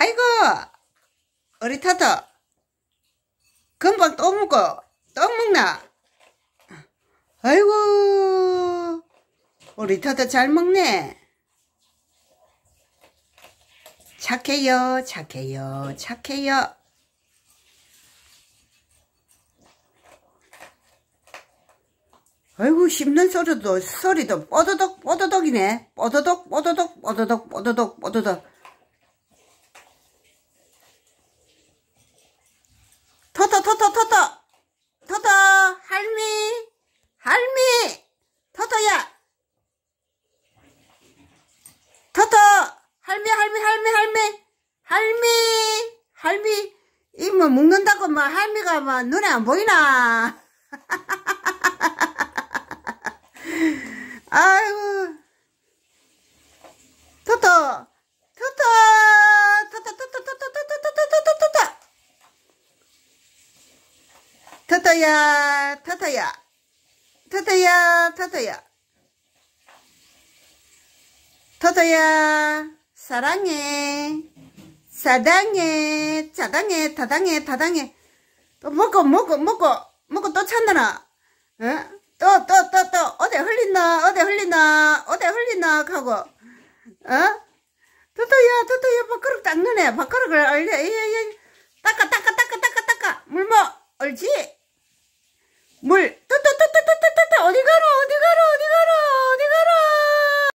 아이고 우리 터터 금방 또 먹고 또 먹나 아이고 우리 터터잘 먹네 착해요 착해요 착해요 아이고 씹는 소리도 소리도 뽀도덕 뽀도덕이네 뽀도덕 뽀도덕 뽀도덕 뽀도덕 뽀도덕 토토 토토 토토 토토 할미 할미 토토야 토토 할미 할미 할미 할미 할미 할미 이뭐 먹는다고 막 뭐 할미가 막 뭐 눈에 안 보이나 아이고 타타야, 타타야, 타타야, 타타야, 타타야, 사랑해, 사랑해, 자당해, 다당해, 다당해. 또먹어먹어먹어먹어또 찾느라, 응? 어? 또, 또, 또, 또, 어디 흘리나 어디 흘리나 어디 흘리나 하고, 어? 토토야, 토토야, 밥그릇 닦는 애, 밥그릇을 얼려, 예, 예, 닦아, 닦아, 닦아, 닦아, 닦아, 물먹, 얼지? 물, 따따따따따따따, 어디 가노?